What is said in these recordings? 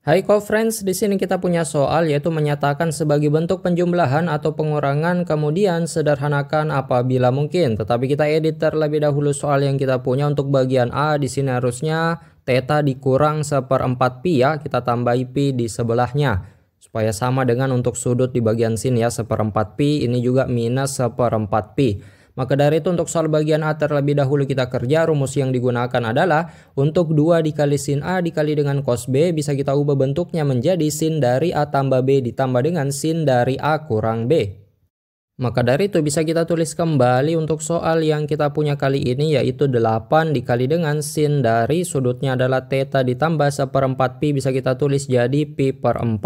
Hai co-friends, di sini kita punya soal yaitu menyatakan sebagai bentuk penjumlahan atau pengurangan kemudian sederhanakan apabila mungkin. Tetapi kita edit terlebih dahulu soal yang kita punya untuk bagian A di sini harusnya theta dikurang seperempat pi ya, kita tambahi pi di sebelahnya. Supaya sama dengan untuk sudut di bagian sini ya, seperempat pi, ini juga minus seperempat pi. Maka dari itu untuk soal bagian A terlebih dahulu kita kerja rumus yang digunakan adalah untuk 2 dikali sin A dikali dengan cos B bisa kita ubah bentuknya menjadi sin dari A tambah B ditambah dengan sin dari A kurang B. Maka dari itu bisa kita tulis kembali untuk soal yang kita punya kali ini yaitu 8 dikali dengan sin dari sudutnya adalah theta ditambah seperempat pi bisa kita tulis jadi pi per 4.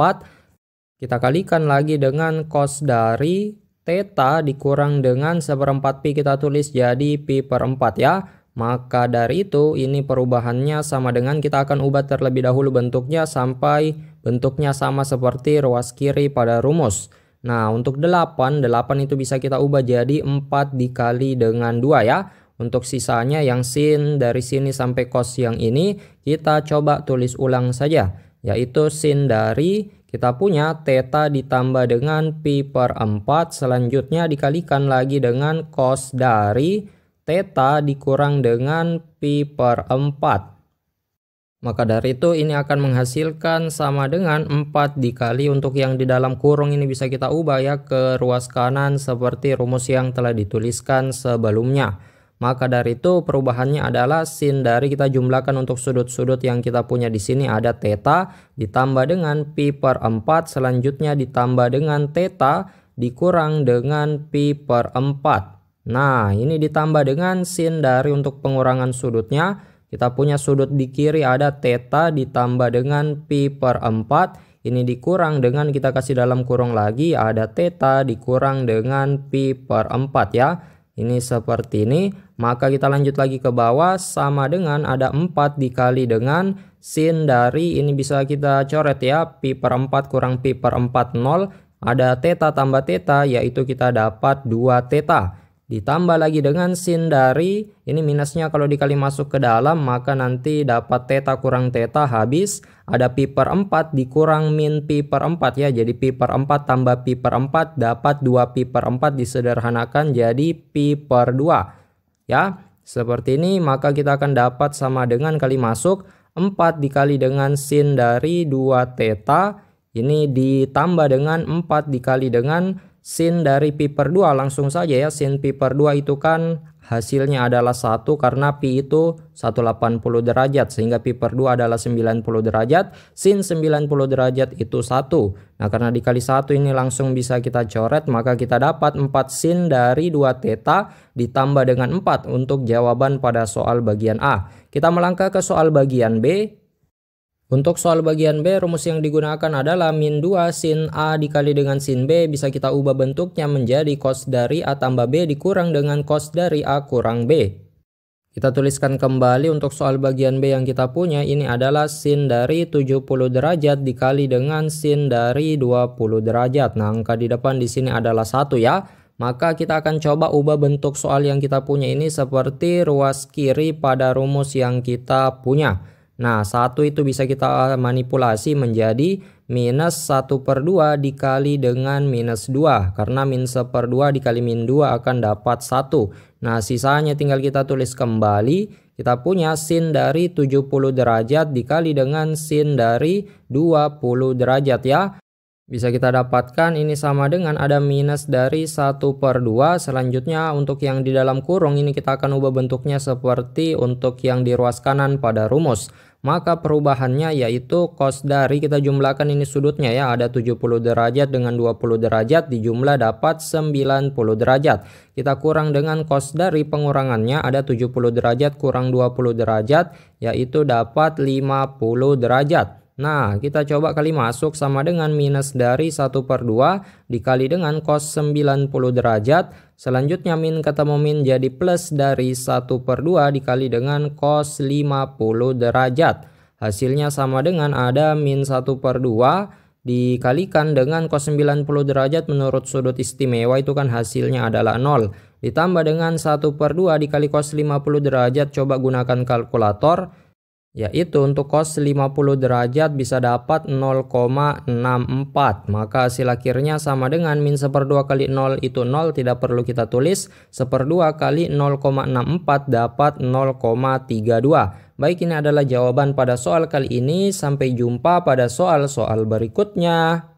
Kita kalikan lagi dengan cos dari Teta dikurang dengan seperempat pi kita tulis jadi pi per 4 ya. Maka dari itu ini perubahannya sama dengan kita akan ubah terlebih dahulu bentuknya sampai bentuknya sama seperti ruas kiri pada rumus. Nah untuk 8, 8 itu bisa kita ubah jadi 4 dikali dengan 2 ya. Untuk sisanya yang sin dari sini sampai cos yang ini kita coba tulis ulang saja yaitu sin dari kita punya theta ditambah dengan pi per 4, selanjutnya dikalikan lagi dengan cos dari theta dikurang dengan pi per 4. Maka dari itu ini akan menghasilkan sama dengan 4 dikali untuk yang di dalam kurung ini bisa kita ubah ya ke ruas kanan seperti rumus yang telah dituliskan sebelumnya. Maka dari itu perubahannya adalah sin dari kita jumlahkan untuk sudut-sudut yang kita punya di sini ada theta ditambah dengan pi per 4 selanjutnya ditambah dengan theta dikurang dengan pi per 4. Nah ini ditambah dengan sin dari untuk pengurangan sudutnya kita punya sudut di kiri ada theta ditambah dengan pi per 4 ini dikurang dengan kita kasih dalam kurung lagi ada theta dikurang dengan pi per 4 ya ini seperti ini, maka kita lanjut lagi ke bawah sama dengan ada 4 dikali dengan sin dari ini bisa kita coret ya, pi per 4 kurang pi per 4 0, ada theta tambah theta yaitu kita dapat 2 theta. Ditambah lagi dengan sin dari, ini minusnya kalau dikali masuk ke dalam maka nanti dapat theta kurang theta habis. Ada pi per 4 dikurang min pi per 4 ya. Jadi pi per 4 tambah pi per 4 dapat 2 pi per 4 disederhanakan jadi pi per 2. Ya, seperti ini maka kita akan dapat sama dengan kali masuk 4 dikali dengan sin dari 2 theta. Ini ditambah dengan 4 dikali dengan sin dari pi per 2 langsung saja ya sin pi per 2 itu kan hasilnya adalah 1 karena pi itu 180 derajat sehingga pi per 2 adalah 90 derajat sin 90 derajat itu 1 nah karena dikali 1 ini langsung bisa kita coret maka kita dapat 4 sin dari 2 theta ditambah dengan 4 untuk jawaban pada soal bagian A kita melangkah ke soal bagian B untuk soal bagian B, rumus yang digunakan adalah min 2 sin A dikali dengan sin B bisa kita ubah bentuknya menjadi cos dari A tambah B dikurang dengan cos dari A kurang B. Kita tuliskan kembali untuk soal bagian B yang kita punya ini adalah sin dari 70 derajat dikali dengan sin dari 20 derajat. Nah, angka di depan di sini adalah satu ya. Maka kita akan coba ubah bentuk soal yang kita punya ini seperti ruas kiri pada rumus yang kita punya. Nah, satu itu bisa kita manipulasi menjadi minus 1 per 2 dikali dengan minus 2. Karena min 1 per 2 dikali min 2 akan dapat 1. Nah, sisanya tinggal kita tulis kembali. Kita punya sin dari 70 derajat dikali dengan sin dari 20 derajat ya. Bisa kita dapatkan ini sama dengan ada minus dari 1 per 2. Selanjutnya untuk yang di dalam kurung ini kita akan ubah bentuknya seperti untuk yang di ruas kanan pada rumus. Maka perubahannya yaitu cos dari kita jumlahkan ini sudutnya ya ada 70 derajat dengan 20 derajat di jumlah dapat 90 derajat. Kita kurang dengan cos dari pengurangannya ada 70 derajat kurang 20 derajat yaitu dapat 50 derajat. Nah, kita coba kali masuk sama dengan minus dari 1 per 2 dikali dengan cos 90 derajat. Selanjutnya min ketemu min jadi plus dari 1 per 2 dikali dengan cos 50 derajat. Hasilnya sama dengan ada min 1 per 2 dikalikan dengan cos 90 derajat menurut sudut istimewa itu kan hasilnya adalah 0. Ditambah dengan 1 per 2 dikali cos 50 derajat coba gunakan kalkulator yaitu untuk cos 50 derajat bisa dapat 0,64 maka hasil akhirnya sama dengan min 1 per 2 kali 0 itu 0 tidak perlu kita tulis 1 per 2 kali 0,64 dapat 0,32 baik ini adalah jawaban pada soal kali ini sampai jumpa pada soal-soal berikutnya